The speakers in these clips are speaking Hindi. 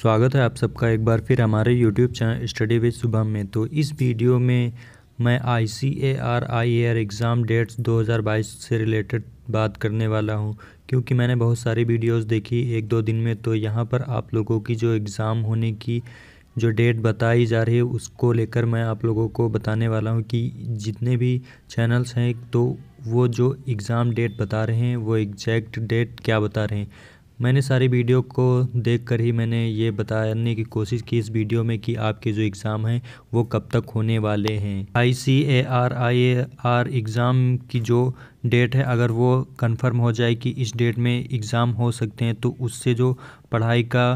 स्वागत है आप सबका एक बार फिर हमारे यूट्यूब चैनल स्टडी विद सुबह में तो इस वीडियो में मैं I C A R I A R exam dates दो से रिलेटेड बात करने वाला हूं क्योंकि मैंने बहुत सारी वीडियोस देखी एक दो दिन में तो यहां पर आप लोगों की जो एग्ज़ाम होने की जो डेट बताई जा रही है उसको लेकर मैं आप लोगों को बताने वाला हूँ कि जितने भी चैनल्स हैं तो वो जो एग्ज़ाम डेट बता रहे हैं वो एग्जैक्ट डेट क्या बता रहे हैं मैंने सारी वीडियो को देखकर ही मैंने ये बताने की कोशिश की इस वीडियो में कि आपके जो एग्ज़ाम हैं वो कब तक होने वाले हैं I C A R I A R exam की जो डेट है अगर वो कंफर्म हो जाए कि इस डेट में एग्ज़ाम हो सकते हैं तो उससे जो पढ़ाई का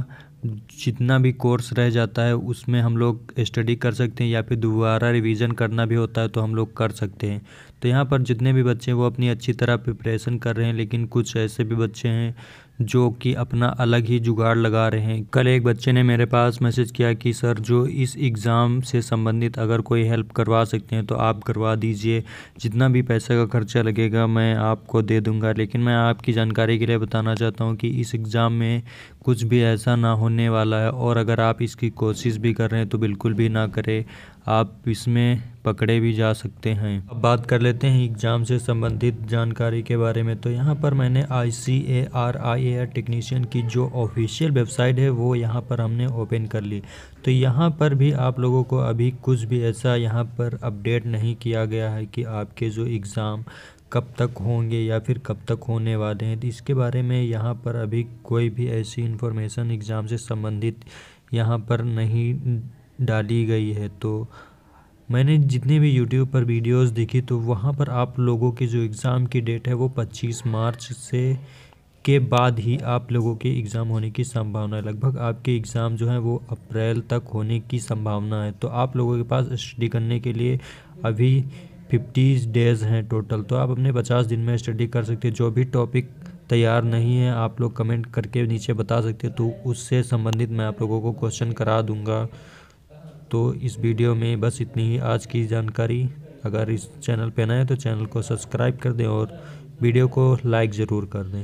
जितना भी कोर्स रह जाता है उसमें हम लोग स्टडी कर सकते हैं या फिर दोबारा रिवीजन करना भी होता है तो हम लोग कर सकते हैं तो यहाँ पर जितने भी बच्चे हैं वो अपनी अच्छी तरह प्रिपरेशन कर रहे हैं लेकिन कुछ ऐसे भी बच्चे हैं जो कि अपना अलग ही जुगाड़ लगा रहे हैं कल एक बच्चे ने मेरे पास मैसेज किया कि सर जो इस एग्ज़ाम से संबंधित अगर कोई हेल्प करवा सकते हैं तो आप करवा दीजिए जितना भी पैसे का खर्चा लगेगा मैं आपको दे दूँगा लेकिन मैं आपकी जानकारी के लिए बताना चाहता हूँ कि इस एग्ज़ाम में कुछ भी ऐसा ना होने वाला है और अगर आप इसकी कोशिश भी कर रहे हैं तो बिल्कुल भी ना करें आप इसमें पकड़े भी जा सकते हैं अब बात कर लेते हैं एग्ज़ाम से संबंधित जानकारी के बारे में तो यहाँ पर मैंने I C A R I A R technician की जो ऑफिशियल वेबसाइट है वो यहाँ पर हमने ओपन कर ली तो यहाँ पर भी आप लोगों को अभी कुछ भी ऐसा यहाँ पर अपडेट नहीं किया गया है कि आपके जो एग्ज़ाम कब तक होंगे या फिर कब तक होने वाले हैं तो इसके बारे में यहाँ पर अभी कोई भी ऐसी इन्फॉर्मेशन एग्ज़ाम से संबंधित यहाँ पर नहीं डाली गई है तो मैंने जितने भी यूट्यूब पर वीडियोस देखी तो वहाँ पर आप लोगों की जो एग्ज़ाम की डेट है वो 25 मार्च से के बाद ही आप लोगों के एग्ज़ाम होने की संभावना है लगभग आपके एग्ज़ाम जो है वो अप्रैल तक होने की संभावना है तो आप लोगों के पास स्टडी करने के लिए अभी फिफ्टी डेज़ हैं टोटल तो आप अपने पचास दिन में स्टडी कर सकते जो भी टॉपिक तैयार नहीं है आप लोग कमेंट करके नीचे बता सकते तो उससे संबंधित मैं आप लोगों को क्वेश्चन करा दूँगा तो इस वीडियो में बस इतनी ही आज की जानकारी अगर इस चैनल पर नए तो चैनल को सब्सक्राइब कर दें और वीडियो को लाइक ज़रूर कर दें